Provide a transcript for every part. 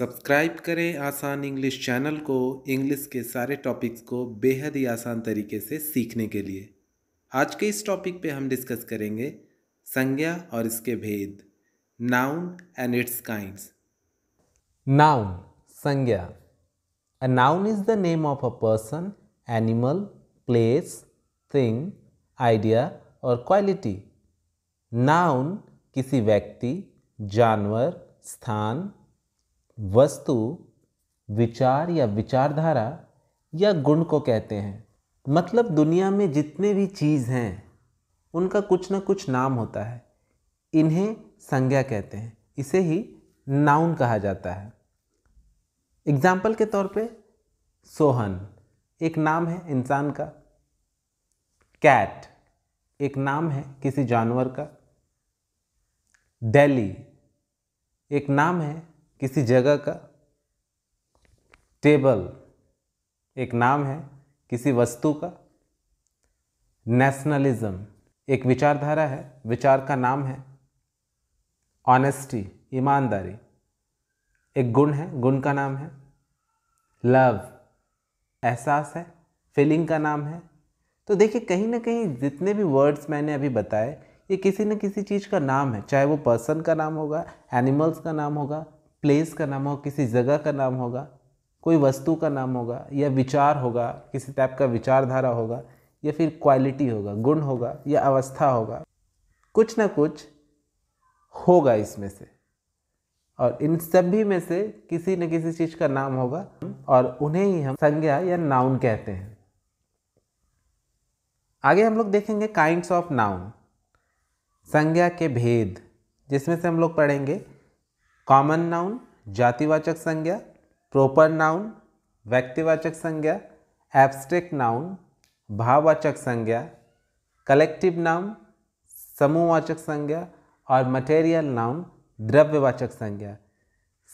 Subscribe करें आसान English channel को इंग्लिश के सारे टॉपिक्स को बेहद ही आसान तरीके से सीखने के लिए आज के इस टॉपिक पे हम डिस्कस करेंगे संज्ञा और इसके भेद noun and its kinds noun संज्ञा a noun is the name of a person animal place thing idea और क्वालिटी नाउन किसी व्यक्ति जानवर स्थान वस्तु विचार या विचारधारा या गुण को कहते हैं मतलब दुनिया में जितने भी चीज़ हैं उनका कुछ ना कुछ नाम होता है इन्हें संज्ञा कहते हैं इसे ही नाउन कहा जाता है एग्जाम्पल के तौर पे सोहन एक नाम है इंसान का कैट एक नाम है किसी जानवर का दिल्ली एक नाम है किसी जगह का टेबल एक नाम है किसी वस्तु का नेशनलिज्म एक विचारधारा है विचार का नाम है ऑनेस्टी ईमानदारी एक गुण है गुण का नाम है लव एहसास है फीलिंग का नाम है तो देखिए कहीं ना कहीं जितने भी वर्ड्स मैंने अभी बताए ये किसी न किसी चीज़ का नाम है चाहे वो पर्सन का नाम होगा एनिमल्स का नाम होगा प्लेस का नाम हो किसी जगह का नाम होगा कोई वस्तु का नाम होगा या विचार होगा किसी टाइप का विचारधारा होगा या फिर क्वालिटी होगा गुण होगा या अवस्था होगा कुछ ना कुछ होगा इसमें से और इन सभी में से किसी न किसी चीज़ का नाम होगा और उन्हें ही हम संज्ञा या नाउन कहते हैं आगे हम लोग देखेंगे काइंड्स ऑफ नाउन संज्ञा के भेद जिसमें से हम लोग पढ़ेंगे कॉमन नाउन जातिवाचक संज्ञा प्रॉपर नाउन व्यक्तिवाचक संज्ञा एब्स्ट्रैक्ट नाउन भाववाचक संज्ञा कलेक्टिव नाउन समूहवाचक संज्ञा और मटेरियल नाउन द्रव्यवाचक संज्ञा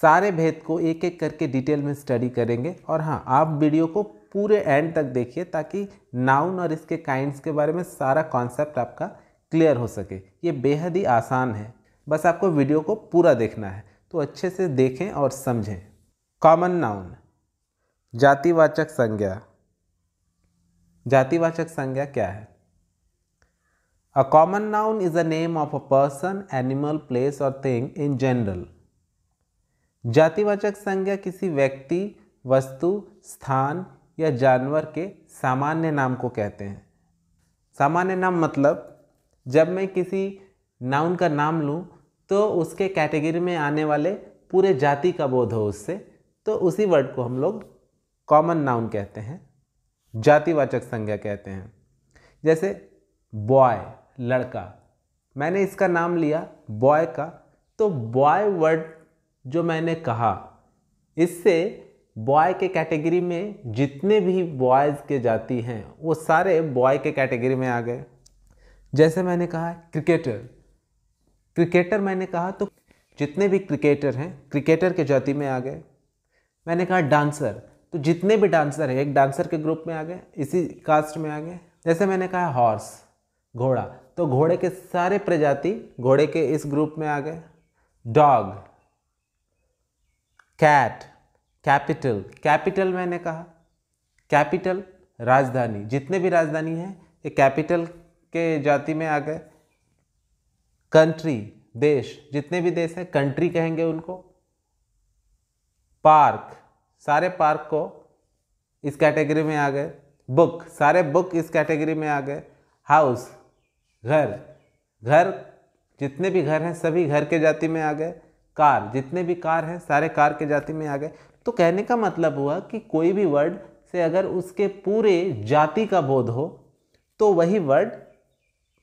सारे भेद को एक एक करके डिटेल में स्टडी करेंगे और हाँ आप वीडियो को पूरे एंड तक देखिए ताकि नाउन और इसके काइंड्स के बारे में सारा कॉन्सेप्ट आपका क्लियर हो सके ये बेहद ही आसान है बस आपको वीडियो को पूरा देखना है तो अच्छे से देखें और समझें कॉमन नाउन जातिवाचक संज्ञा जातिवाचक संज्ञा क्या है a common noun is a name of a person animal place और थिंग इन जनरल जातिवाचक संज्ञा किसी व्यक्ति वस्तु स्थान या जानवर के सामान्य नाम को कहते हैं सामान्य नाम मतलब जब मैं किसी नाउन का नाम लूँ तो उसके कैटेगरी में आने वाले पूरे जाति का बोध हो उससे तो उसी वर्ड को हम लोग कॉमन नाउन कहते हैं जातिवाचक संज्ञा कहते हैं जैसे बॉय लड़का मैंने इसका नाम लिया बॉय का तो बॉय वर्ड जो मैंने कहा इससे बॉय के कैटेगरी में जितने भी बॉयज़ के जाति हैं वो सारे बॉय के कैटेगरी में आ गए जैसे मैंने कहा क्रिकेटर क्रिकेटर मैंने कहा तो जितने भी क्रिकेटर हैं क्रिकेटर के जाति में आ गए मैंने कहा डांसर तो जितने भी डांसर हैं एक डांसर के ग्रुप में आ गए इसी कास्ट में आ गए जैसे मैंने कहा हॉर्स घोड़ा तो घोड़े के सारे प्रजाति घोड़े के इस ग्रुप में आ गए डॉग कैट कैपिटल कैपिटल मैंने कहा कैपिटल राजधानी जितने भी राजधानी हैं ये कैपिटल के जाति में आ गए कंट्री देश जितने भी देश हैं कंट्री कहेंगे उनको पार्क सारे पार्क को इस कैटेगरी में आ गए बुक सारे बुक इस कैटेगरी में आ गए हाउस घर घर जितने भी घर हैं सभी घर के जाति में आ गए कार जितने भी कार हैं सारे कार के जाति में आ गए तो कहने का मतलब हुआ कि कोई भी वर्ड से अगर उसके पूरे जाति का बोध हो तो वही वर्ड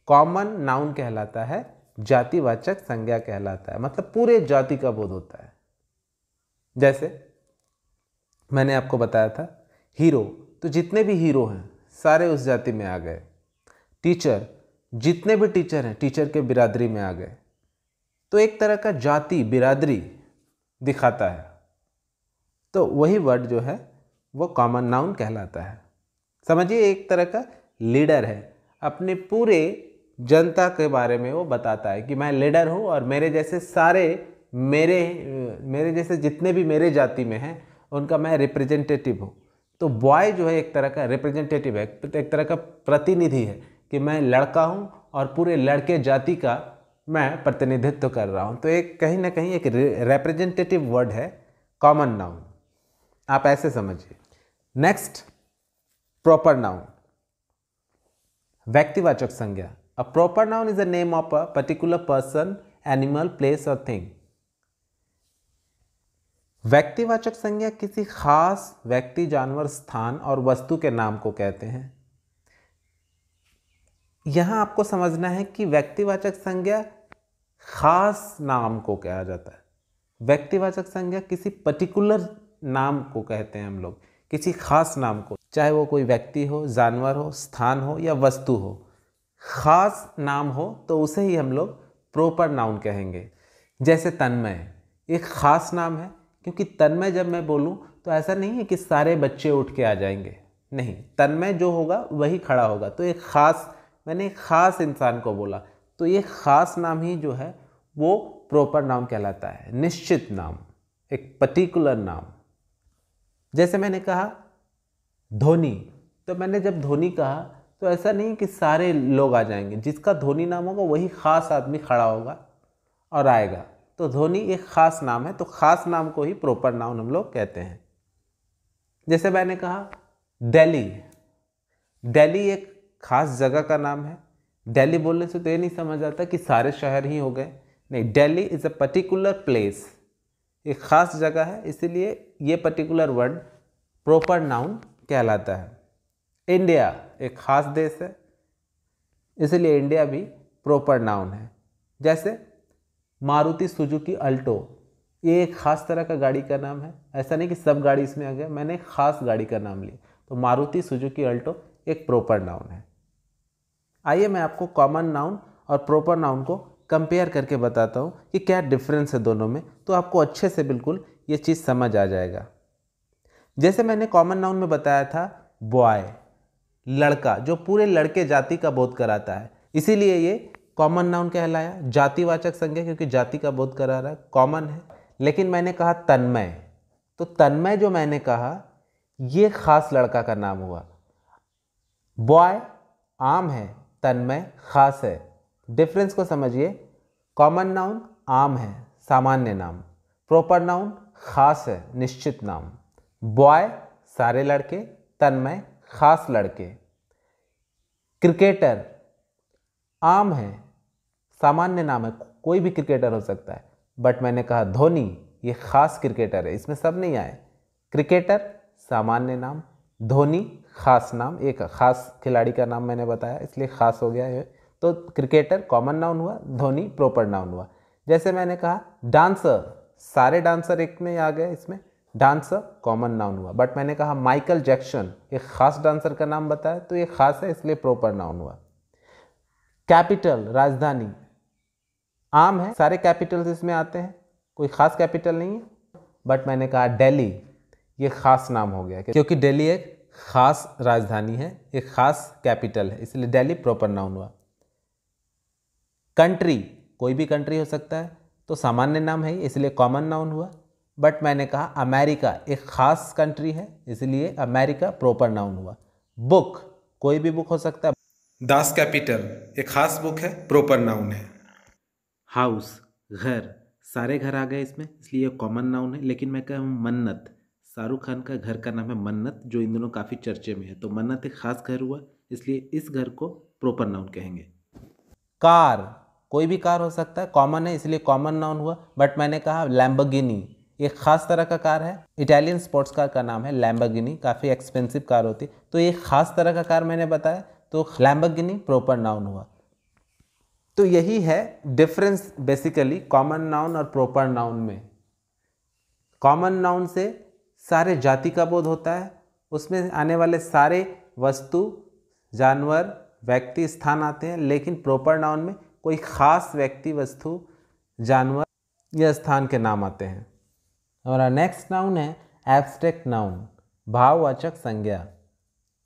कॉमन नाउन कहलाता है जातिवाचक संज्ञा कहलाता है मतलब पूरे जाति का बोध होता है जैसे मैंने आपको बताया था हीरो तो जितने भी हीरो हैं सारे उस जाति में आ गए टीचर जितने भी टीचर हैं टीचर के बिरादरी में आ गए तो एक तरह का जाति बिरादरी दिखाता है तो वही वर्ड जो है वो कॉमन नाउन कहलाता है समझिए एक तरह का लीडर है अपने पूरे जनता के बारे में वो बताता है कि मैं लीडर हूँ और मेरे जैसे सारे मेरे मेरे जैसे जितने भी मेरे जाति में हैं उनका मैं रिप्रेजेंटेटिव हूँ तो बॉय जो है एक तरह का रिप्रेजेंटेटिव है एक तरह का प्रतिनिधि है कि मैं लड़का हूँ और पूरे लड़के जाति का मैं प्रतिनिधित्व कर रहा हूँ तो एक कहीं ना कहीं एक रिप्रेजेंटेटिव वर्ड है कॉमन नाउन आप ऐसे समझिए नेक्स्ट प्रॉपर नाउन व्यक्तिवाचक संज्ञा A proper noun is a name of a particular person, animal, place or thing. व्यक्तिवाचक संज्ञा किसी खास व्यक्ति जानवर स्थान और वस्तु के नाम को कहते हैं यहां आपको समझना है कि व्यक्तिवाचक संज्ञा खास नाम को कहा जाता है व्यक्तिवाचक संज्ञा किसी पर्टिकुलर नाम को कहते हैं हम लोग किसी खास नाम को चाहे वो कोई व्यक्ति हो जानवर हो स्थान हो या वस्तु हो ख़ास नाम हो तो उसे ही हम लोग प्रोपर नाउन कहेंगे जैसे तन्मय एक ख़ास नाम है क्योंकि तन्मय जब मैं बोलूँ तो ऐसा नहीं है कि सारे बच्चे उठ के आ जाएंगे नहीं तन्मय जो होगा वही खड़ा होगा तो एक ख़ास मैंने एक ख़ास इंसान को बोला तो ये ख़ास नाम ही जो है वो प्रॉपर नाम कहलाता है निश्चित नाम एक पर्टिकुलर नाम जैसे मैंने कहा धोनी तो मैंने जब धोनी कहा तो ऐसा नहीं कि सारे लोग आ जाएंगे जिसका धोनी नाम होगा वही ख़ास आदमी खड़ा होगा और आएगा तो धोनी एक ख़ास नाम है तो ख़ास नाम को ही प्रॉपर नाउन हम लोग कहते हैं जैसे मैंने कहा दिल्ली दिल्ली एक ख़ास जगह का नाम है दिल्ली बोलने से तो ये नहीं समझ आता कि सारे शहर ही हो गए नहीं Delhi is a particular place एक ख़ास जगह है इसीलिए ये पर्टिकुलर वर्ड प्रॉपर नाउन कहलाता है इंडिया एक ख़ास देश है इसलिए इंडिया भी प्रॉपर नाउन है जैसे मारुति सुजुकी अल्टो ये एक ख़ास तरह का गाड़ी का नाम है ऐसा नहीं कि सब गाड़ी इसमें आ गया मैंने ख़ास गाड़ी का नाम लिया तो मारुति सुजुकी अल्टो एक प्रॉपर नाउन है आइए मैं आपको कॉमन नाउन और प्रॉपर नाउन को कंपेयर करके बताता हूँ कि क्या डिफरेंस है दोनों में तो आपको अच्छे से बिल्कुल ये चीज़ समझ आ जाएगा जैसे मैंने कॉमन नाउन में बताया था बॉय लड़का जो पूरे लड़के जाति का बोध कराता है इसीलिए ये कॉमन नाउन कहलाया जातिवाचक संज्ञा क्योंकि जाति का बोध करा रहा है कॉमन है लेकिन मैंने कहा तन्मय तो तन्मय जो मैंने कहा ये खास लड़का का नाम हुआ बॉय आम है तन्मय खास है डिफरेंस को समझिए कॉमन नाउन आम है सामान्य नाम प्रॉपर नाउन खास है निश्चित नाम बॉय सारे लड़के तन्मय ख़ास लड़के क्रिकेटर आम है सामान्य नाम है कोई भी क्रिकेटर हो सकता है बट मैंने कहा धोनी ये ख़ास क्रिकेटर है इसमें सब नहीं आए क्रिकेटर सामान्य नाम धोनी ख़ास नाम एक ख़ास खिलाड़ी का नाम मैंने बताया इसलिए ख़ास हो गया है तो क्रिकेटर कॉमन नाउन हुआ धोनी प्रॉपर नाउन हुआ जैसे मैंने कहा डांसर सारे डांसर एक में आ गए इसमें डांसर कॉमन नाउन हुआ बट मैंने कहा माइकल जैक्सन एक ख़ास डांसर का नाम बताया तो ये ख़ास है इसलिए प्रॉपर नाउन हुआ कैपिटल राजधानी आम है सारे कैपिटल्स इसमें आते हैं कोई ख़ास कैपिटल नहीं है बट मैंने कहा दिल्ली ये ख़ास नाम हो गया क्योंकि दिल्ली एक ख़ास राजधानी है एक ख़ास कैपिटल है इसलिए दिल्ली प्रॉपर नाउन हुआ कंट्री कोई भी कंट्री हो सकता है तो सामान्य नाम है इसलिए कॉमन नाउन हुआ बट मैंने कहा अमेरिका एक ख़ास कंट्री है इसलिए अमेरिका प्रॉपर नाउन हुआ बुक कोई भी बुक हो सकता है दास कैपिटल एक ख़ास बुक है प्रॉपर नाउन है हाउस घर सारे घर आ गए इसमें इसलिए कॉमन नाउन है लेकिन मैं कह मन्नत शाहरुख खान का घर का नाम है मन्नत जो इन दोनों काफ़ी चर्चे में है तो मन्नत एक ख़ास घर हुआ इसलिए इस घर को प्रॉपर नाउन कहेंगे कार कोई भी कार हो सकता है कॉमन है इसलिए कॉमन नाउन हुआ बट मैंने कहा लैम्बगिनी एक ख़ास तरह का कार है इटालियन स्पोर्ट्स कार का नाम है लैम्बगिनी काफ़ी एक्सपेंसिव कार होती है तो ये ख़ास तरह का कार मैंने बताया तो लैम्बगिनी प्रॉपर नाउन हुआ तो यही है डिफरेंस बेसिकली कॉमन नाउन और प्रॉपर नाउन में कॉमन नाउन से सारे जाति का बोध होता है उसमें आने वाले सारे वस्तु जानवर व्यक्ति स्थान आते हैं लेकिन प्रॉपर नाउन में कोई ख़ास व्यक्ति वस्तु जानवर या स्थान के नाम आते हैं हमारा नेक्स्ट नाउन है एब्स्ट्रैक्ट नाउन भाववाचक संज्ञा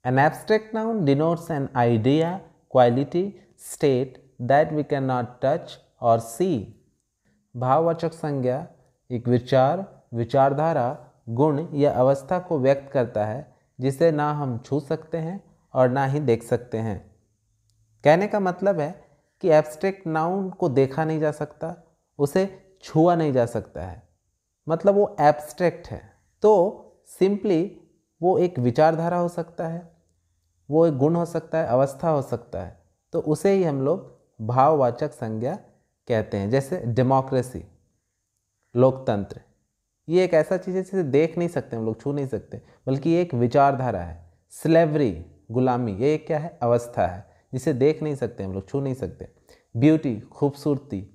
an abstract noun denotes an idea quality state that we can not touch और सी भाववाचक संज्ञा एक विचार विचारधारा गुण या अवस्था को व्यक्त करता है जिसे ना हम छू सकते हैं और ना ही देख सकते हैं कहने का मतलब है कि एब्स्ट्रैक्ट नाउन को देखा नहीं जा सकता उसे छुआ नहीं जा सकता है मतलब वो एब्स्ट्रैक्ट है तो सिंपली वो एक विचारधारा हो सकता है वो एक गुण हो सकता है अवस्था हो सकता है तो उसे ही हम लोग भाववाचक संज्ञा कहते हैं जैसे डेमोक्रेसी लोकतंत्र ये एक ऐसा चीज़ है जिसे देख नहीं सकते हम लोग छू नहीं सकते बल्कि ये एक विचारधारा है स्लेवरी गुलामी ये एक क्या है अवस्था है जिसे देख नहीं सकते हम लोग छू नहीं सकते ब्यूटी खूबसूरती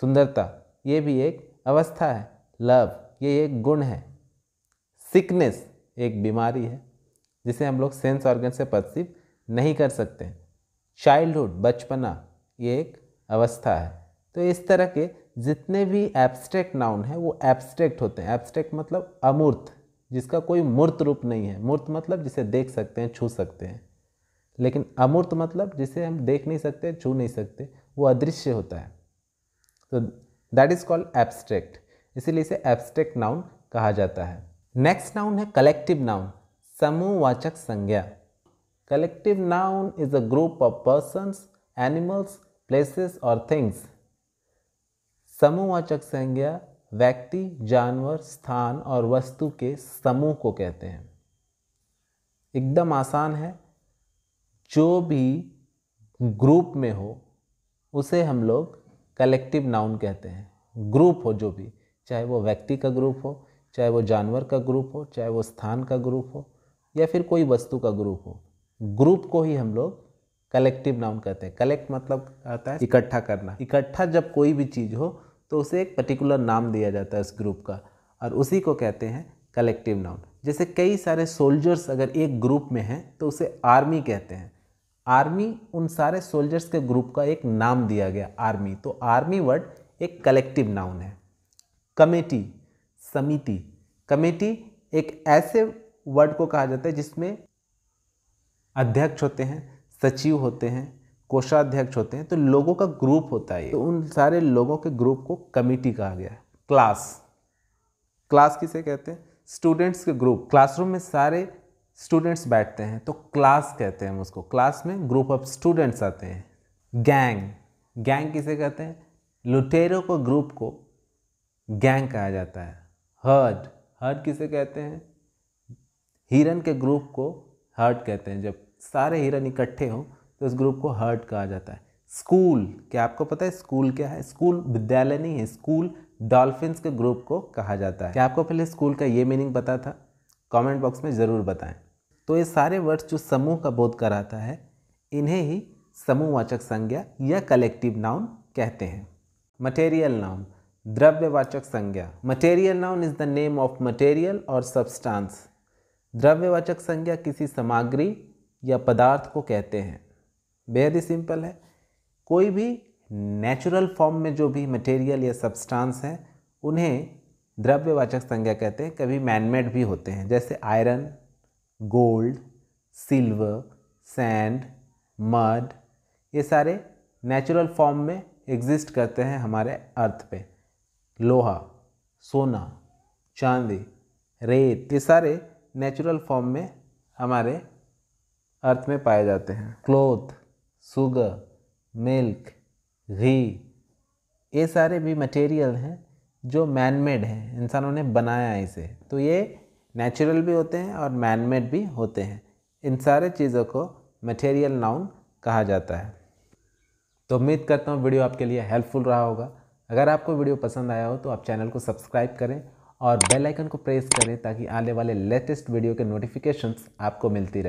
सुंदरता ये भी एक अवस्था है लव ये एक गुण है सिकनेस एक बीमारी है जिसे हम लोग सेंस ऑर्गन से परसीव नहीं कर सकते चाइल्डहुड बचपना ये एक अवस्था है तो इस तरह के जितने भी एब्स्ट्रैक्ट नाउन है वो एब्स्ट्रैक्ट होते हैं एब्स्ट्रैक्ट मतलब अमूर्त जिसका कोई मूर्त रूप नहीं है मूर्त मतलब जिसे देख सकते हैं छू सकते हैं लेकिन अमूर्त मतलब जिसे हम देख नहीं सकते छू नहीं सकते वो अदृश्य होता है तो दैट इज़ कॉल्ड एब्स्ट्रैक्ट इसीलिए इसे एब्स्ट्रैक्ट नाउन कहा जाता है नेक्स्ट नाउन है कलेक्टिव नाउन समूहवाचक संज्ञा collective noun is a group of persons animals places और थिंग्स समूहवाचक संज्ञा व्यक्ति जानवर स्थान और वस्तु के समूह को कहते हैं एकदम आसान है जो भी ग्रुप में हो उसे हम लोग कलेक्टिव नाउन कहते हैं ग्रुप हो जो भी चाहे वो व्यक्ति का ग्रुप हो चाहे वो जानवर का ग्रुप हो चाहे वो स्थान का ग्रुप हो या फिर कोई वस्तु का ग्रुप हो ग्रुप को ही हम लोग कलेक्टिव नाउन कहते हैं कलेक्ट मतलब आता है इकट्ठा करना इकट्ठा जब कोई भी चीज़ हो तो उसे एक पर्टिकुलर नाम दिया जाता है उस ग्रुप का और उसी को कहते हैं कलेक्टिव नाउन जैसे कई सारे सोल्जर्स अगर एक ग्रुप में हैं तो उसे आर्मी कहते हैं आर्मी उन सारे सोल्जर्स के ग्रुप का एक नाम दिया गया आर्मी तो आर्मी वर्ड एक कलेक्टिव नाउन है कमेटी समिति कमेटी एक ऐसे वर्ड को कहा जाता है जिसमें अध्यक्ष होते हैं सचिव होते हैं कोषाध्यक्ष होते हैं तो लोगों का ग्रुप होता है तो उन सारे लोगों के ग्रुप को कमेटी कहा गया है क्लास क्लास किसे कहते हैं स्टूडेंट्स के ग्रुप क्लासरूम में सारे स्टूडेंट्स बैठते हैं तो क्लास कहते हैं हम उसको क्लास में ग्रुप ऑफ स्टूडेंट्स आते हैं गैंग गैंग किसे कहते हैं लुटेरों को ग्रुप को गैंग कहा जाता है हर्ड हर्ड किसे कहते हैं हिरन के ग्रुप को हर्ड कहते हैं जब सारे हिरन इकट्ठे हों तो उस ग्रुप को हर्ड कहा जाता है स्कूल क्या आपको पता है स्कूल क्या है स्कूल विद्यालय नहीं है स्कूल डॉल्फिन्स के ग्रुप को कहा जाता है क्या आपको पहले स्कूल का ये मीनिंग पता था कमेंट बॉक्स में ज़रूर बताएं तो ये सारे वर्ड्स जो समूह का बोध कराता है इन्हें ही समूहवाचक संज्ञा या कलेक्टिव नाउन कहते हैं मटेरियल नाउन द्रव्यवाचक संज्ञा material noun is the name of material और सब्सटांस द्रव्यवाचक संज्ञा किसी सामग्री या पदार्थ को कहते हैं बेहद ही सिंपल है कोई भी नेचुरल फॉर्म में जो भी मटेरियल या सब्सटांस हैं उन्हें द्रव्यवाचक संज्ञा कहते हैं कभी मैनमेड भी होते हैं जैसे iron gold silver sand mud ये सारे नेचुरल फॉर्म में एग्जिस्ट करते हैं हमारे अर्थ पे लोहा सोना चांदी रेत ये सारे नेचुरल फॉर्म में हमारे अर्थ में पाए जाते हैं क्लोथ सुगर मिल्क घी ये सारे भी मटेरियल हैं जो मैन मेड हैं इंसानों ने बनाया है इसे तो ये नेचुरल भी होते हैं और मैन मेड भी होते हैं इन सारे चीज़ों को मटेरियल नाउन कहा जाता है तो उम्मीद करता हूँ वीडियो आपके लिए हेल्पफुल रहा होगा अगर आपको वीडियो पसंद आया हो तो आप चैनल को सब्सक्राइब करें और बेल आइकन को प्रेस करें ताकि आने वाले लेटेस्ट वीडियो के नोटिफिकेशंस आपको मिलती रहे